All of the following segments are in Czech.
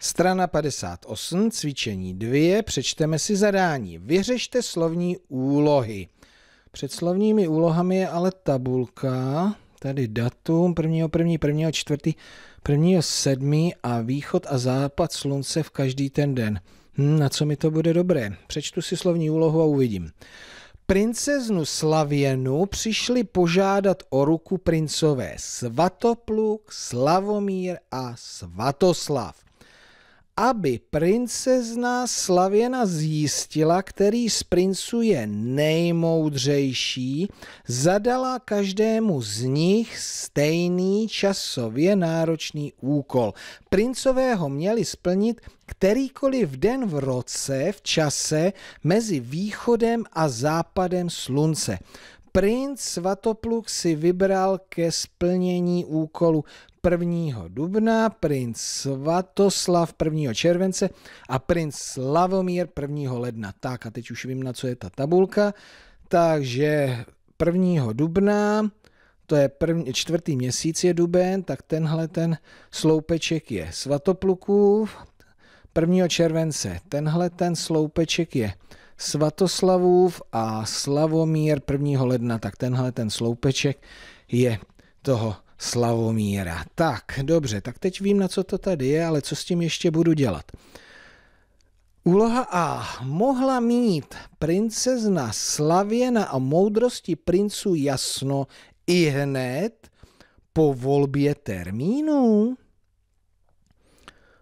Strana 58, cvičení 2, přečteme si zadání. Vyřešte slovní úlohy. Před slovními úlohami je ale tabulka, tady datum 1. 1. 1. 4. 1. 7. a východ a západ slunce v každý ten den. Hm, na co mi to bude dobré? Přečtu si slovní úlohu a uvidím. Princeznu Slavěnu přišli požádat o ruku princové Svatopluk, Slavomír a Svatoslav aby princezna Slavěna zjistila, který z princů je nejmoudřejší, zadala každému z nich stejný časově náročný úkol. Princové ho měli splnit kterýkoliv den v roce v čase mezi východem a západem slunce. Princ Svatopluk si vybral ke splnění úkolu 1. dubna, princ Svatoslav 1. července a princ Slavomír 1. ledna. Tak a teď už vím, na co je ta tabulka. Takže 1. dubna, to je první, čtvrtý měsíc je duben, tak tenhle ten sloupeček je Svatoplukův, 1. července tenhle ten sloupeček je Svatoslavův a Slavomír 1. ledna, tak tenhle ten sloupeček je toho Slavomíra. Tak, dobře, tak teď vím, na co to tady je, ale co s tím ještě budu dělat? Úloha A. Mohla mít princezna Slavěna a moudrosti princů jasno i hned po volbě termínu?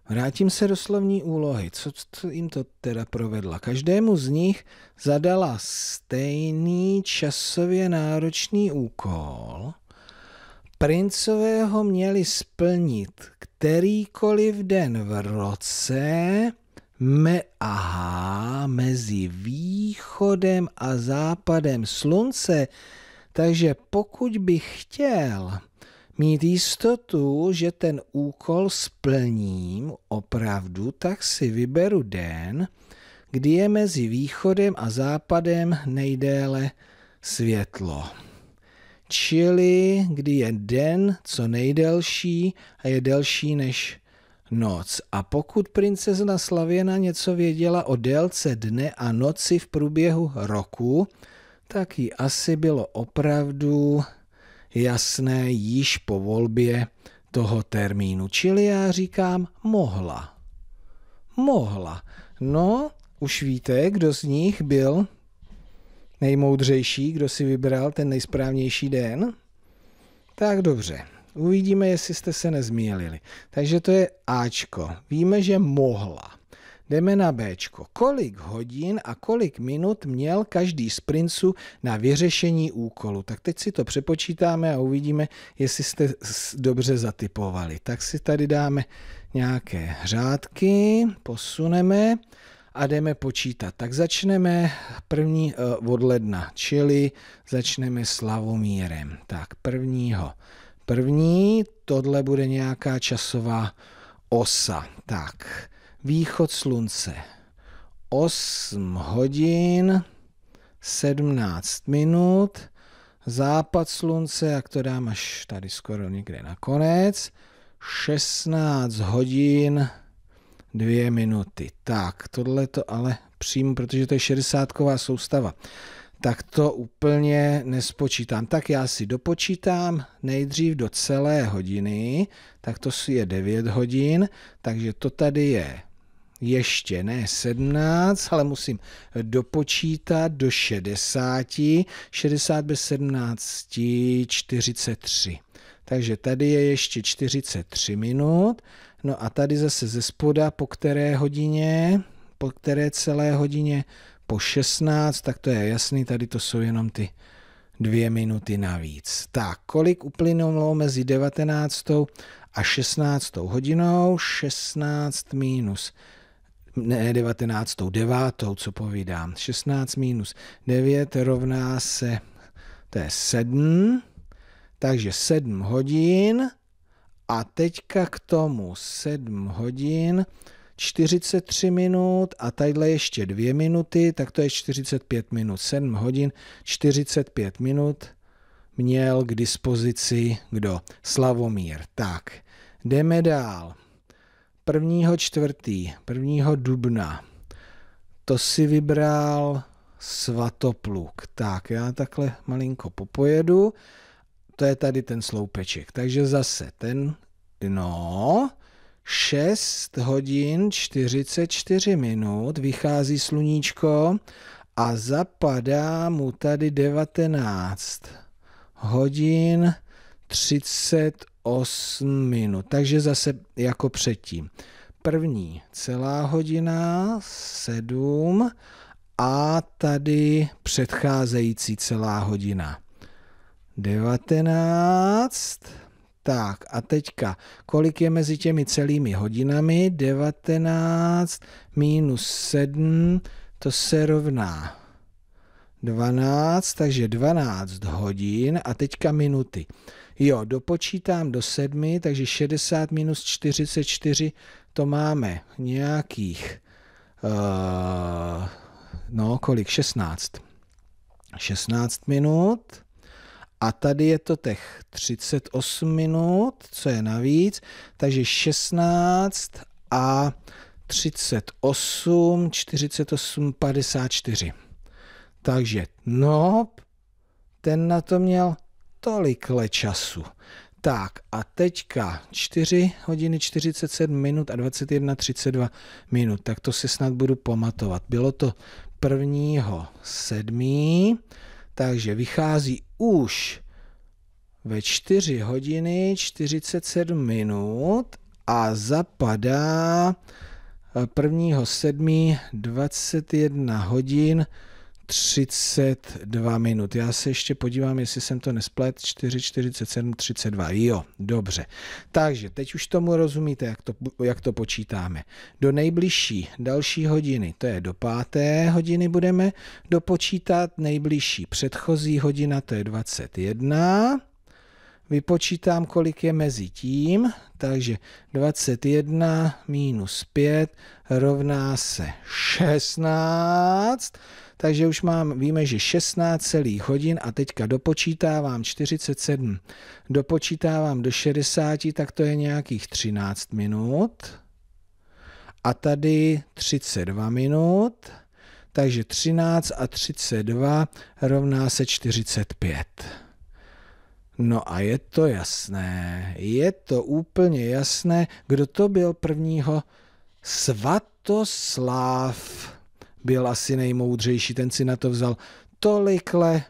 Vrátím se do slovní úlohy. Co jim to teda provedla? Každému z nich zadala stejný časově náročný úkol – Princového měli splnit kterýkoliv den v roce me, aha, mezi východem a západem slunce, takže pokud bych chtěl mít jistotu, že ten úkol splním opravdu, tak si vyberu den, kdy je mezi východem a západem nejdéle světlo čili kdy je den co nejdelší a je delší než noc. A pokud princezna Slavěna něco věděla o délce dne a noci v průběhu roku, tak jí asi bylo opravdu jasné již po volbě toho termínu. Čili já říkám mohla. Mohla. No, už víte, kdo z nich byl nejmoudřejší, kdo si vybral ten nejsprávnější den? Tak dobře, uvidíme, jestli jste se nezmílili. Takže to je Ačko. Víme, že mohla. Jdeme na Bčko. Kolik hodin a kolik minut měl každý z princů na vyřešení úkolu? Tak teď si to přepočítáme a uvidíme, jestli jste dobře zatypovali. Tak si tady dáme nějaké řádky, posuneme a jdeme počítat. Tak začneme první eh, od ledna, čili začneme Slavomírem. Tak prvního. První, tohle bude nějaká časová osa. Tak, východ slunce. 8 hodin 17 minut. Západ slunce, jak to dám až tady skoro někde na konec. 16 hodin dvě minuty. Tak, tohle to ale přijmu, protože to je 60 soustava. Tak to úplně nespočítám. Tak já si dopočítám nejdřív do celé hodiny, tak to si je 9 hodin, takže to tady je ještě ne 17, ale musím dopočítat do 60, 60 bez 17, 43. Takže tady je ještě 43 minut, no a tady zase ze spoda, po které hodině, po které celé hodině, po 16, tak to je jasný, tady to jsou jenom ty dvě minuty navíc. Tak, kolik uplynulo mezi 19. a 16. hodinou? 16 minus ne 19. 9. co povídám. 16 minus 9 rovná se, to je 7, takže 7 hodin a teďka k tomu 7 hodin 43 minut a tadyhle ještě 2 minuty, tak to je 45 minut. 7 hodin 45 minut měl k dispozici kdo? Slavomír. Tak, jdeme dál prvního čtvrtý, prvního dubna, to si vybral Svatopluk. Tak, já takhle malinko popojedu. To je tady ten sloupeček. Takže zase ten, no, 6 hodin 44 minut vychází sluníčko a zapadá mu tady 19 hodin 38 8 minut. Takže zase jako předtím. První celá hodina, 7 a tady předcházející celá hodina. 19. Tak a teďka, kolik je mezi těmi celými hodinami? 19 minus 7, to se rovná 12, takže 12 hodin a teďka minuty. Jo, dopočítám do sedmi, takže 60 minus 44, to máme nějakých, uh, no kolik, 16. 16 minut a tady je to těch 38 minut, co je navíc, takže 16 a 38, 48, 54. Takže, no, ten na to měl tolikle času. Tak a teďka 4 hodiny 47 minut a 21.32 minut, tak to si snad budu pamatovat. Bylo to 1. 7. Takže vychází už ve 4 hodiny 47 minut a zapadá 1. 7. 21 hodin 32 minut. Já se ještě podívám, jestli jsem to nesplet. 47, 32. Jo, dobře. Takže teď už tomu rozumíte, jak to, jak to počítáme. Do nejbližší další hodiny, to je do páté hodiny budeme dopočítat. Nejbližší předchozí hodina, to je 21. Vypočítám, kolik je mezi tím, takže 21 minus 5 rovná se 16 takže už mám, víme, že 16 celých hodin a teďka dopočítávám 47, dopočítávám do 60, tak to je nějakých 13 minut a tady 32 minut, takže 13 a 32 rovná se 45. No a je to jasné, je to úplně jasné, kdo to byl prvního Svatoslav byl asi nejmoudřejší, ten si na to vzal tolikle,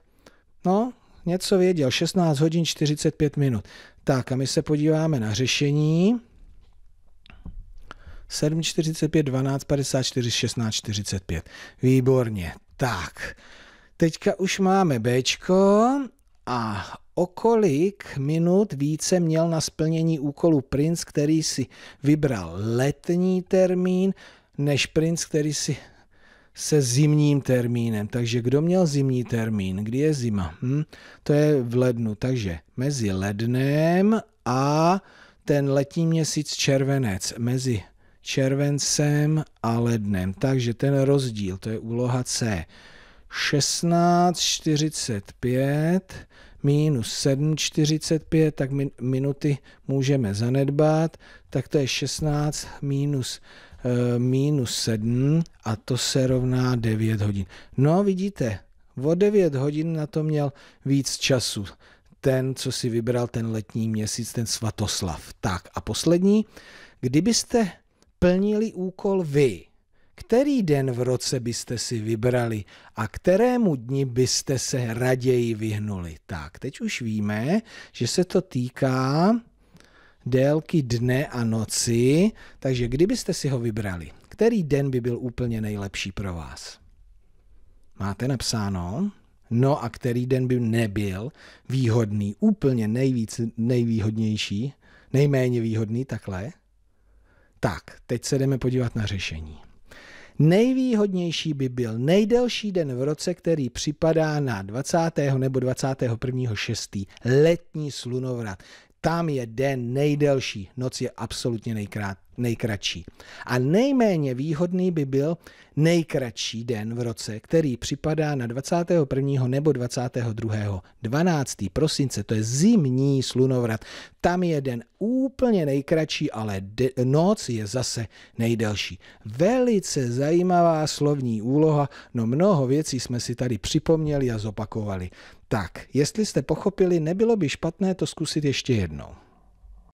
no, něco věděl, 16 hodin 45 minut. Tak a my se podíváme na řešení. 7, 45, 12, 54, 16, 45. Výborně. Tak, teďka už máme B a o kolik minut více měl na splnění úkolu princ, který si vybral letní termín, než princ, který si se zimním termínem. Takže kdo měl zimní termín? Kdy je zima? Hm? To je v lednu. Takže mezi lednem a ten letní měsíc červenec. Mezi červencem a lednem. Takže ten rozdíl, to je úloha C. 16.45 minus 7.45, tak minuty můžeme zanedbat, tak to je 16 minus Eh, minus 7 a to se rovná 9 hodin. No vidíte, o 9 hodin na to měl víc času ten, co si vybral ten letní měsíc, ten Svatoslav. Tak a poslední, kdybyste plnili úkol vy, který den v roce byste si vybrali a kterému dni byste se raději vyhnuli. Tak, teď už víme, že se to týká délky dne a noci, takže kdybyste si ho vybrali, který den by byl úplně nejlepší pro vás? Máte napsáno? No a který den by nebyl výhodný, úplně nejvíc, nejvýhodnější, nejméně výhodný, takhle? Tak, teď se jdeme podívat na řešení. Nejvýhodnější by byl nejdelší den v roce, který připadá na 20. nebo 21. 6. letní slunovrat. Tam je den nejdelší, noc je absolutně nejkrát, nejkratší. A nejméně výhodný by byl nejkratší den v roce, který připadá na 21. nebo 22. 12. prosince, to je zimní slunovrat. Tam je den úplně nejkratší, ale de- noc je zase nejdelší. Velice zajímavá slovní úloha, no mnoho věcí jsme si tady připomněli a zopakovali. Tak, jestli jste pochopili, nebylo by špatné to zkusit ještě jednou.